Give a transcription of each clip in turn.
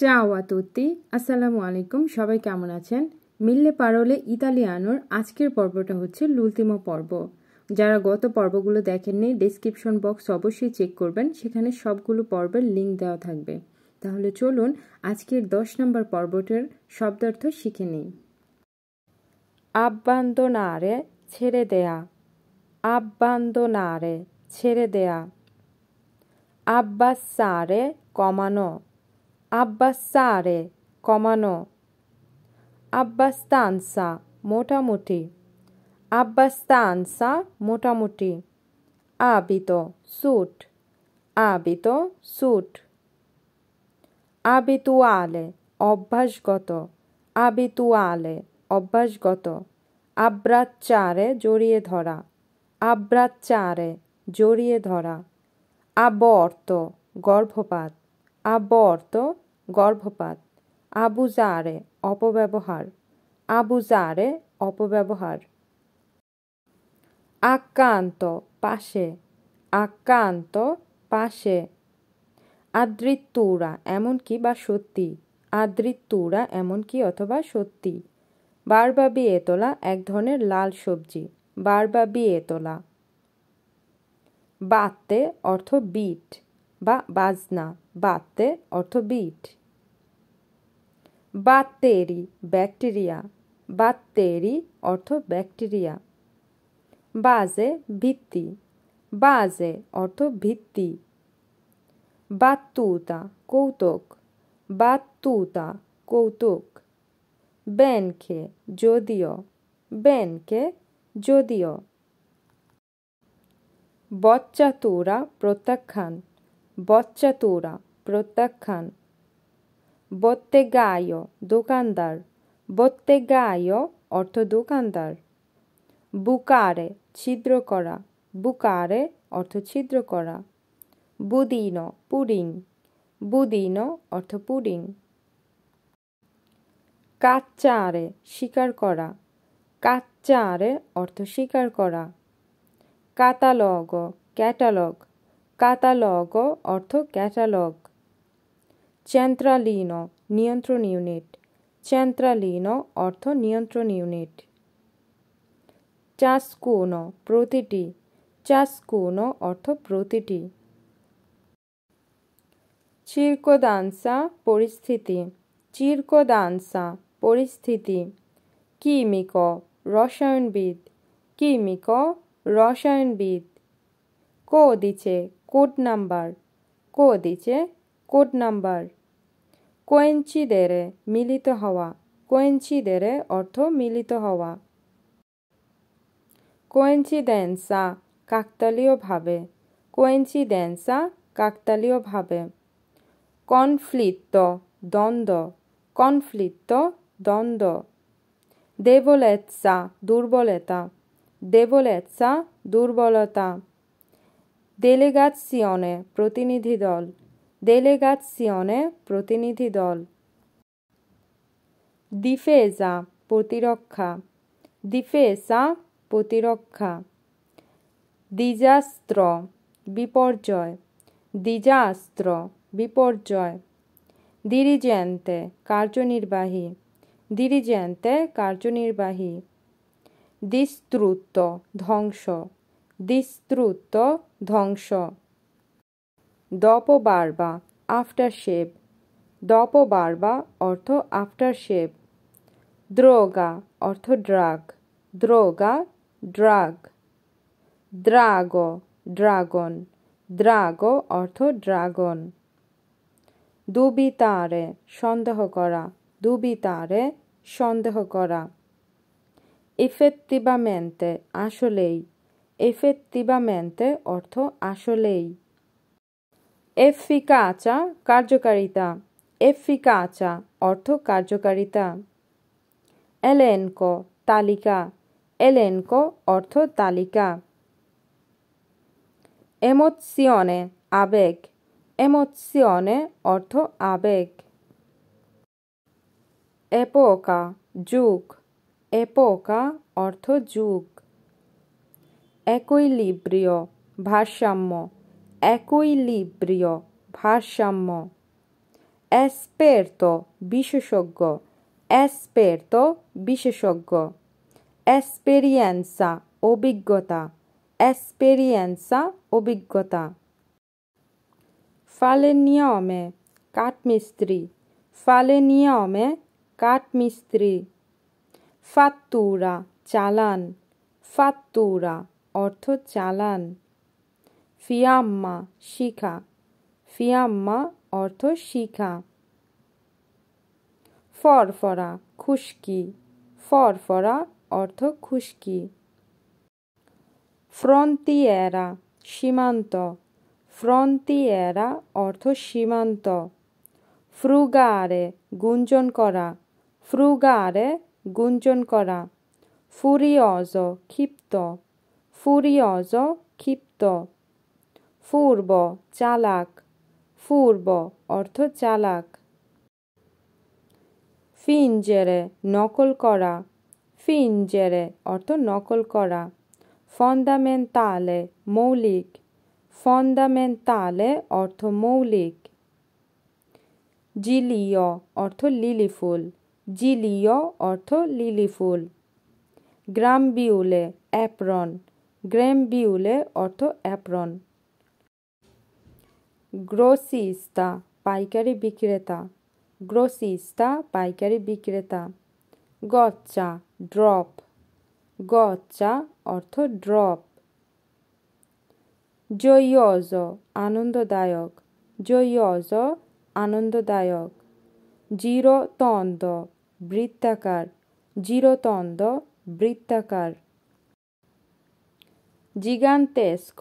চাও a আসসালামু আলাইকুম সবাই কেমন আছেন মিললে পারলে ইতালিয়ানোর আজকের পর্বটা হচ্ছে লুলতিমো পর্ব যারা গত পর্বগুলো দেখেননি ডিসক্রিপশন বক্স অবশ্যই চেক করবেন সেখানে সবগুলো পর্বের লিঙ্ক দেওয়া থাকবে তাহলে চলুন আজকের দশ নম্বর পর্বটের শব্দার্থ শিখে নিই আব্বান্তনারে ছেড়ে দেয়া আব্বান্তনারে ছেড়ে দেয়া আব্বাসারে কমানো আব্বাসারে কমানো আব্বাস্তানসা মোটামুটি আব্বাস্তানসা মোটামুটি আবিত স্যুট আবিত স্যুট আবিতুয়ালে অভ্যাসগত আবিতুয়ালে অভ্যাসগত আব্রাচারে জড়িয়ে ধরা আব্রাচারে জড়িয়ে ধরা আবর্ত গর্ভপাত আবর্ত গর্ভপাত আবু জারে অপব্যবহার আবু জারে অপব্যবহার আক্রান্ত পাশে আক্রান্ত পাশে আদৃত্তুরা এমনকি বা সত্যি আদৃত্তুরা এমনকি অথবা সত্যি বারবা এতলা এক ধরনের লাল সবজি বারবা তোলা বাতে অর্থ বিট বা বাজনা বাতে অর্থ বিট বাতেরি ব্যাকটেরিয়া বাতেরি অর্থ ব্যাকটেরিয়া বাজে ভিত্তি বাজে অর্থ ভিত্তি বাতুতা কৌতুক বাতুতা কৌতুক ব্যানকে যদিও ব্যানকে যদিও বচ্চাতুরা প্রত্যাখ্যান বচ্চাতুরা প্রত্যাখ্যান গায় দোকানদার গায় অর্থ দোকানদার বুকারে ছিদ্র করা বুকারে অর্থ ছিদ্র করা বুদিন পুডিং বুদিন অর্থ পুডিং কাচ্চারে শিকার করা কাচ্চারে অর্থ শিকার করা কাতালগ ক্যাটালগ কাতালগ অর্থ ক্যাটালগ চ্যান্ত্রালীন নিয়ন্ত্রণ ইউনিট চ্যান্ত্রালীন অর্থ নিয়ন্ত্রণ ইউনিট চাসকুনো প্রতিটি চাসকুনো অর্থ প্রতিটি চিরকোদানসা পরিস্থিতি চিরকোদানসা পরিস্থিতি কিমিক রসায়নবিদ কিমিক রসায়নবিদ কোড নাম্বার কো দিছে কোড নাম্বার দেরে মিলিত হওয়া দেরে অর্থ মিলিত হওয়া কোয়েঞ্চি কাকতালীয়ভাবে কাকতালীয় কাকতালীয়ভাবে কনফ্লিক্ট দ্বন্দ্ব কনফ্লিক্ট দ্বন্দ্ব দেবলেৎসা দুর্বলতা দেবলেৎসা দুর্বলতা দেলেগাৎসিয়নে প্রতিনিধি দল দেলেগাৎসিয়নে প্রতিনিধি দল দিফেজা প্রতিরক্ষা দিফেসা প্রতিরক্ষা দিজাস্ত্র বিপর্যয় দিজাস্ত্র বিপর্যয় দিরিজেন্তে কার্যনির্বাহী দিরিজেন্তে কার্যনির্বাহী ডিস্ত্রুত ধ্বংস দিস্ত্রুত ধ্বংস দপবার্বা আফটার শেপ দপবার্বা অর্থ আফটার শেপ দ্রোগা অর্থ ড্রাগ দ্রোগা ড্রাগ দ্রাগ ড্রাগন দ্রাগ অর্থ ড্রাগন দুবিতারে সন্দেহ করা দুবিতারে সন্দেহ করা ইফেক্টিভামেন্টে আসলেই এফেক্টিভামেন্টে অর্থ আসলেই এফিকা আচা কার্যকারিতা এফিকা আচা অর্থ কার্যকারিতা এলেনক তালিকা এলেনক অর্থ তালিকা এমোৎসিয়নে আবেগ এমোৎসিয়নে অর্থ আবেগ এপোকা যুগ এপোকা অর্থ যুগ একইলিব্রিয় ভারসাম্য একইলিব্রিয় ভারসাম্য অ্যাসপের্ত বিশেষজ্ঞ অ্যাসপের্ত বিশেষজ্ঞ অ্যাসপেরিয়েন্সা অভিজ্ঞতা অ্যাসপেরিয়েন্সা অভিজ্ঞতা ফালেনিয়মে কাঠমিস্ত্রি ফালেনিয়মে কাঠমিস্ত্রি ফাত্তুরা চালান ফাত্তুরা অর্থ চালান ফিয়াম্মা শিখা ফিয়াম্মা অর্থ শিখা ফরফরা খুশকি ফরফরা অর্থ খুশকি ফ্রন্তিয়েরা সীমান্ত ফ্রন্তিয়েরা অর্থ সীমান্ত ফ্রুগারে গুঞ্জন করা ফ্রুগারে গুঞ্জন করা ফুরিয়জ ক্ষিপ্ত ফুরিয়জো ক্ষিপ্ত ফুর্ব চালাক ফুর্ব অর্থ চালাক ফিনজেরে নকল করা ফিনজেরে অর্থ নকল করা ফন্ডামেন্টালে মৌলিক ফন্ডামেন্টালে অর্থ মৌলিক জিলিয় অর্থ লিলি ফুল জিলিয় অর্থ লিলি ফুল গ্রামবিউলে অ্যাপ্রন গ্রেমবিউলে অর্থ অ্যাপ্রন গ্রোসিস্তা পাইকারি বিক্রেতা গ্রোসিস্তা পাইকারি বিক্রেতা গচ্চা ড্রপ গচ্চা অর্থ ড্রপ জৈয়জ আনন্দদায়ক জৈয়জ আনন্দদায়ক জিরতন্দ বৃত্তাকার জিরতন্দ বৃত্তাকার জিগান্তেস্ক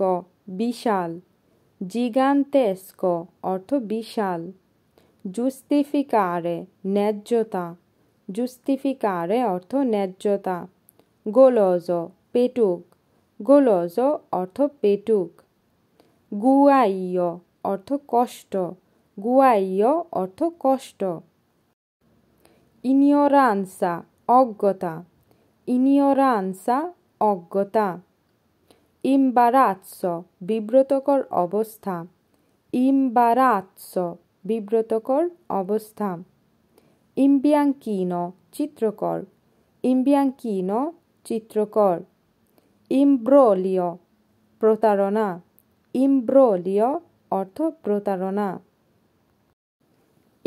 বিশাল জিগান্তেস্ক অর্থ বিশাল জুস্তিফিকারে ন্যায্যতা জুস্তিফিকারে অর্থ ন্যায্যতা গোলজ পেটুক গোলজ অর্থ পেটুক গুয়াইয় অর্থ কষ্ট গুয়াইয় অর্থ কষ্ট ইনিয়রান্সা অজ্ঞতা ইনিয়রান্সা অজ্ঞতা ইম্বারাৎস বিব্রতকর অবস্থা ইম্বারাৎস বিব্রতকর অবস্থা ইম্বিয়াঙ্কিনো চিত্রকর ইম্বিয়াঙ্কিনো চিত্রকর ইমব্রোলিও প্রতারণা ইমব্রোলিও অর্থ প্রতারণা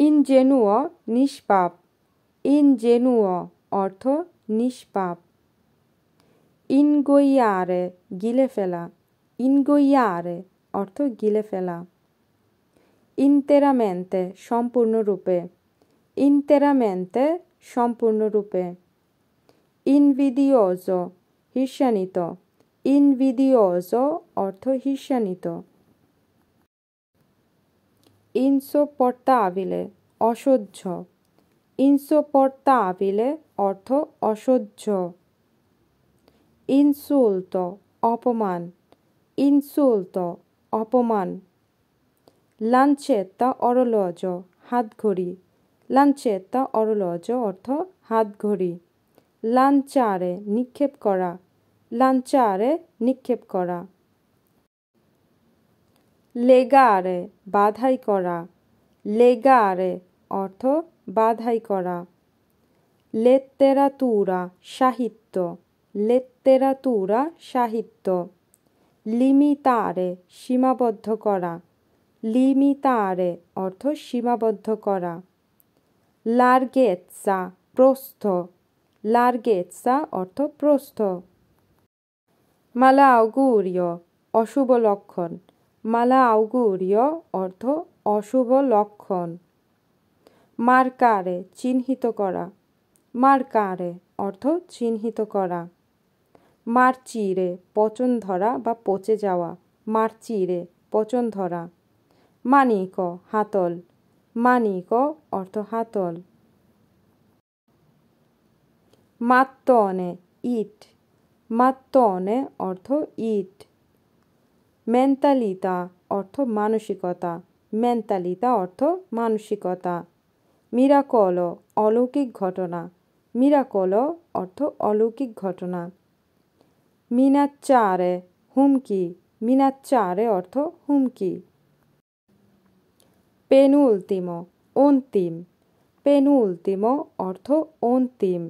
ইনজেনুয় নিষ্পাপ ইনজেনুয় অর্থ নিষ্পাপ ইনগোইয়ারে গিলে ফেলা ইনগোইয়ারে অর্থ গিলে ফেলা ইন্তেরামেন্তে সম্পূর্ণরূপে ইন্তেরামেন্তে সম্পূর্ণরূপে ইনভিডিওজ হিসানিত ইনভিডিওজ অর্থ হিসানিত আবিলে অসহ্য আবিলে অর্থ অসহ্য insulto অপমান insulto অপমান লাঞ্চেতা অরলজ হাতঘড়ি লাঞ্চেতা অরলজ অর্থ হাতঘড়ি লাঞ্চারে নিক্ষেপ করা লাঞ্চারে নিক্ষেপ করা লেগারে বাধাই করা লেগারে অর্থ বাধাই করা লেতেরাতুরা সাহিত্য লেত্তেরাতুরা সাহিত্য লিমিতারে সীমাবদ্ধ করা লিমিতারে অর্থ সীমাবদ্ধ করা লার্গেৎসা প্রস্থ লার্গেৎসা অর্থ প্রস্থ মালা আউগুরীয় অশুভ লক্ষণ মালা আউগুরীয় অর্থ অশুভ লক্ষণ মার্কারে চিহ্নিত করা মার্কারে অর্থ চিহ্নিত করা মারচিড়ে পচন ধরা বা পচে যাওয়া মারচিড়ে পচন ধরা মানিক হাতল মানিক অর্থ হাতল মাত্তনে ইট মাত্তনে অর্থ ইট মেন্তালিতা অর্থ মানসিকতা মেন্তালিতা অর্থ মানসিকতা মিরাকল অলৌকিক ঘটনা মিরাকল অর্থ অলৌকিক ঘটনা মিনাচ্চারে হুমকি মিনাচ্চারে অর্থ হুমকি পেনুলতিম অন্তিম পেনুলতিম অর্থ অন্তিম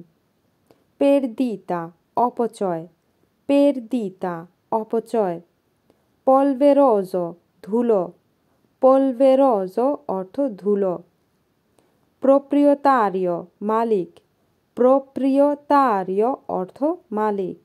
পেরদিতা অপচয় পেরদিতা অপচয় পলভেরজ ধুলো পলভেরজ অর্থ ধুলো প্রোপ্রিয়তারীয় মালিক প্রোপ্রিয়তারীয় অর্থ মালিক